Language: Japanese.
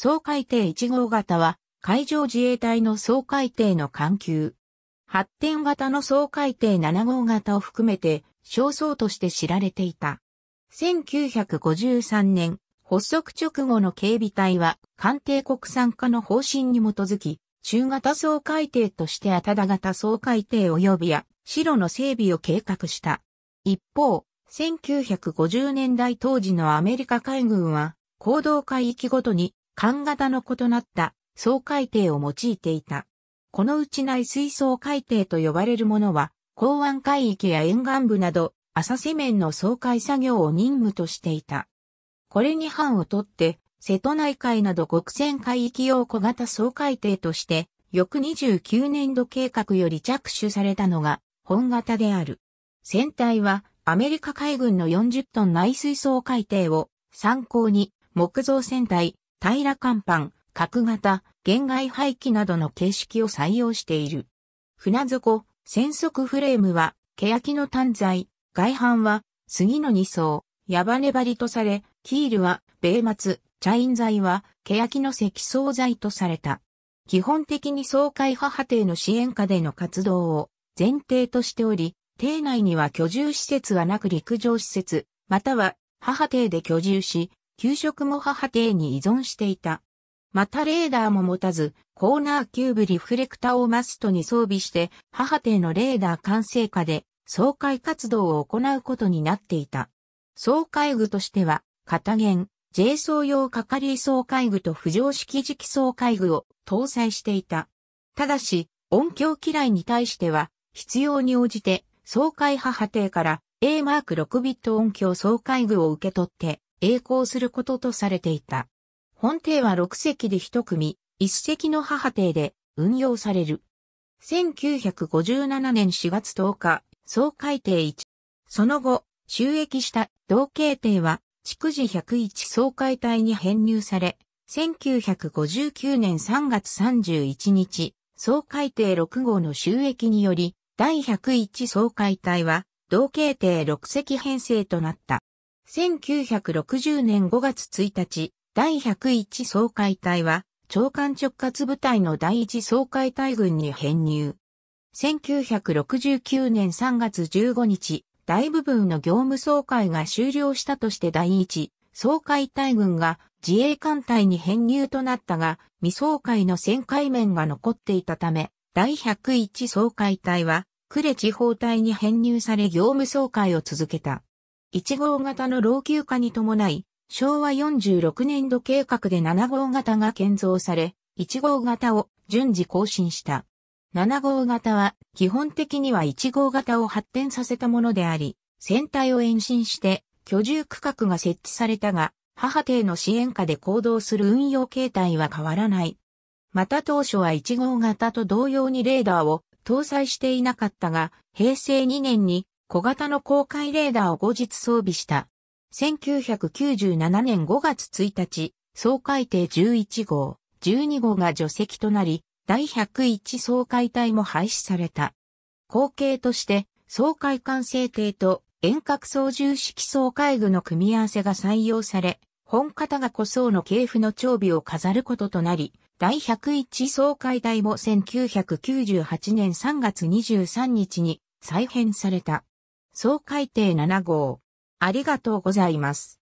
総海艇1号型は、海上自衛隊の総海艇の艦級。発展型の総海艇7号型を含めて、焦燥として知られていた。1953年、発足直後の警備隊は、艦艇国産化の方針に基づき、中型総海艇としてあただ型総海艇及びや、白の整備を計画した。一方、1950年代当時のアメリカ海軍は、行動海域ごとに管型の異なった総海底を用いていた。このうち内水槽海底と呼ばれるものは、港湾海域や沿岸部など、浅瀬面の総海作業を任務としていた。これに班を取って、瀬戸内海など極線海域用小型総海底として、翌29年度計画より着手されたのが、本型である。船体は、アメリカ海軍の40トン内水槽海底を参考に、木造船体、平甲板、角型、限外廃棄などの形式を採用している。船底、船足フレームは、欅の単材、外板は、杉の二層、矢羽張りとされ、キールは、米末、茶ン材は、欅の積層材とされた。基本的に総会派派の支援下での活動を前提としており、艇内には居住施設はなく陸上施設、または母邸で居住し、給食も母邸に依存していた。またレーダーも持たず、コーナーキューブリフレクターをマストに装備して、母邸のレーダー完成下で、総会活動を行うことになっていた。総会具としては、片弦、J 総用係総会具と浮上式磁気総会具を搭載していた。ただし、音響機雷に対しては、必要に応じて、総会母邸から A マーク6ビット音響総会具を受け取って、栄光することとされていた。本帝は6隻で一組、1隻の母帝で運用される。1957年4月10日、総会定1。その後、収益した同系帝は、築地101総会隊に編入され、1959年3月31日、総会定6号の収益により、第101総会隊は、同系帝6隻編成となった。1960年5月1日、第101総会隊は、長官直轄部隊の第1総会隊軍に編入。1969年3月15日、大部分の業務総会が終了したとして第1総会隊軍が自衛艦隊に編入となったが、未総会の旋回面が残っていたため、第101総会隊は、呉地方隊に編入され業務総会を続けた。1号型の老朽化に伴い、昭和46年度計画で7号型が建造され、1号型を順次更新した。7号型は基本的には1号型を発展させたものであり、船体を延伸して居住区画が設置されたが、母邸の支援下で行動する運用形態は変わらない。また当初は1号型と同様にレーダーを搭載していなかったが、平成2年に小型の公開レーダーを後日装備した。1997年5月1日、総海艇11号、12号が除籍となり、第101総海隊も廃止された。後継として、総海艦制艇と遠隔操縦式総海具の組み合わせが採用され、本方が古装の系譜の長尾を飾ることとなり、第101総会隊も1998年3月23日に再編された。総海底7号。ありがとうございます。